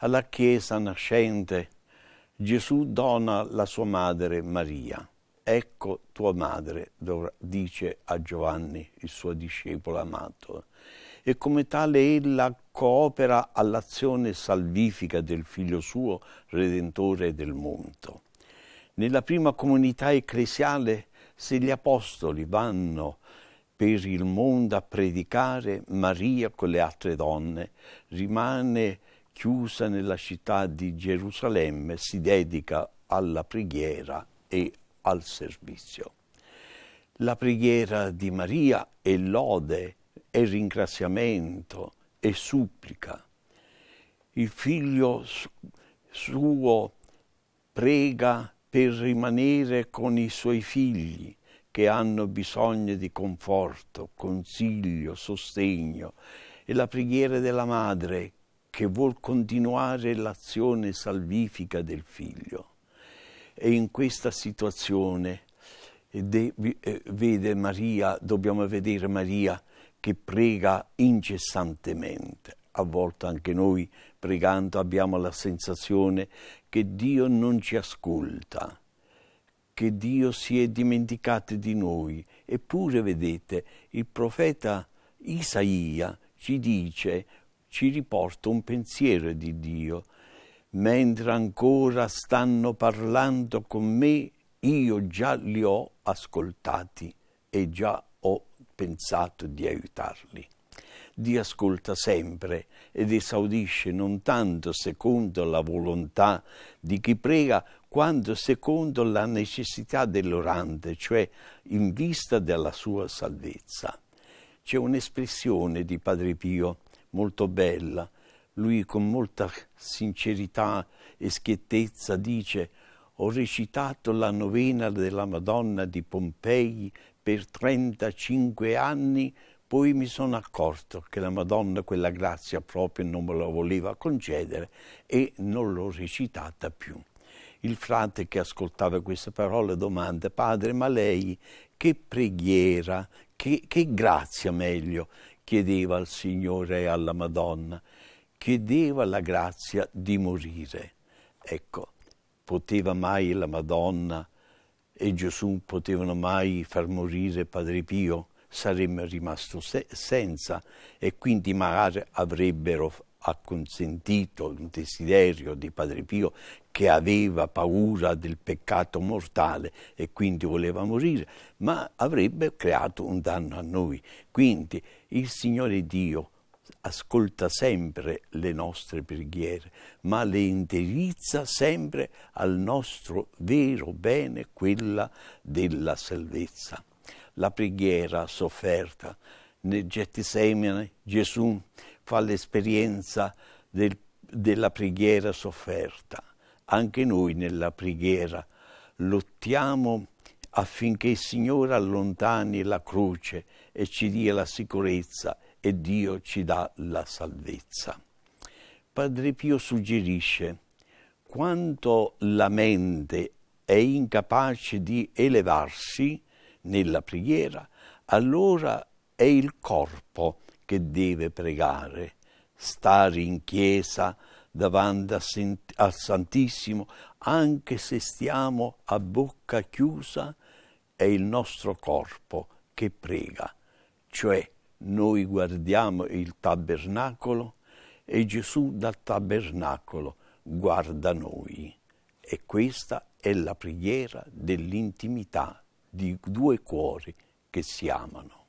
alla Chiesa nascente, Gesù dona la sua madre Maria. Ecco tua madre, dice a Giovanni, il suo discepolo amato, e come tale ella coopera all'azione salvifica del figlio suo, redentore del mondo. Nella prima comunità ecclesiale, se gli apostoli vanno per il mondo a predicare, Maria con le altre donne rimane chiusa nella città di Gerusalemme, si dedica alla preghiera e al servizio. La preghiera di Maria è lode, è ringraziamento, è supplica. Il figlio suo prega per rimanere con i suoi figli che hanno bisogno di conforto, consiglio, sostegno. E la preghiera della madre che vuol continuare l'azione salvifica del figlio. E in questa situazione eh, eh, vede Maria, dobbiamo vedere Maria che prega incessantemente. A volte anche noi pregando abbiamo la sensazione che Dio non ci ascolta, che Dio si è dimenticato di noi. Eppure, vedete, il profeta Isaia ci dice ci riporta un pensiero di Dio. Mentre ancora stanno parlando con me, io già li ho ascoltati e già ho pensato di aiutarli. Dio ascolta sempre ed esaudisce non tanto secondo la volontà di chi prega, quanto secondo la necessità dell'orante, cioè in vista della sua salvezza. C'è un'espressione di Padre Pio molto bella. Lui con molta sincerità e schiettezza dice ho recitato la novena della Madonna di Pompei per 35 anni, poi mi sono accorto che la Madonna quella grazia proprio non me la voleva concedere e non l'ho recitata più. Il frate che ascoltava queste parole domanda, padre, ma lei che preghiera, che, che grazia meglio, chiedeva al Signore e alla Madonna, chiedeva la grazia di morire. Ecco, poteva mai la Madonna e Gesù potevano mai far morire Padre Pio? Saremmo rimasto se senza e quindi magari avrebbero acconsentito il desiderio di Padre Pio che aveva paura del peccato mortale e quindi voleva morire, ma avrebbe creato un danno a noi. Quindi il Signore Dio ascolta sempre le nostre preghiere, ma le indirizza sempre al nostro vero bene, quella della salvezza. La preghiera sofferta nel Gettisemane Gesù fa l'esperienza del, della preghiera sofferta. Anche noi nella preghiera lottiamo affinché il Signore allontani la croce e ci dia la sicurezza e Dio ci dà la salvezza. Padre Pio suggerisce quanto la mente è incapace di elevarsi nella preghiera, allora è il corpo che che deve pregare, stare in chiesa davanti al Santissimo, anche se stiamo a bocca chiusa, è il nostro corpo che prega, cioè noi guardiamo il tabernacolo e Gesù dal tabernacolo guarda noi. E questa è la preghiera dell'intimità di due cuori che si amano.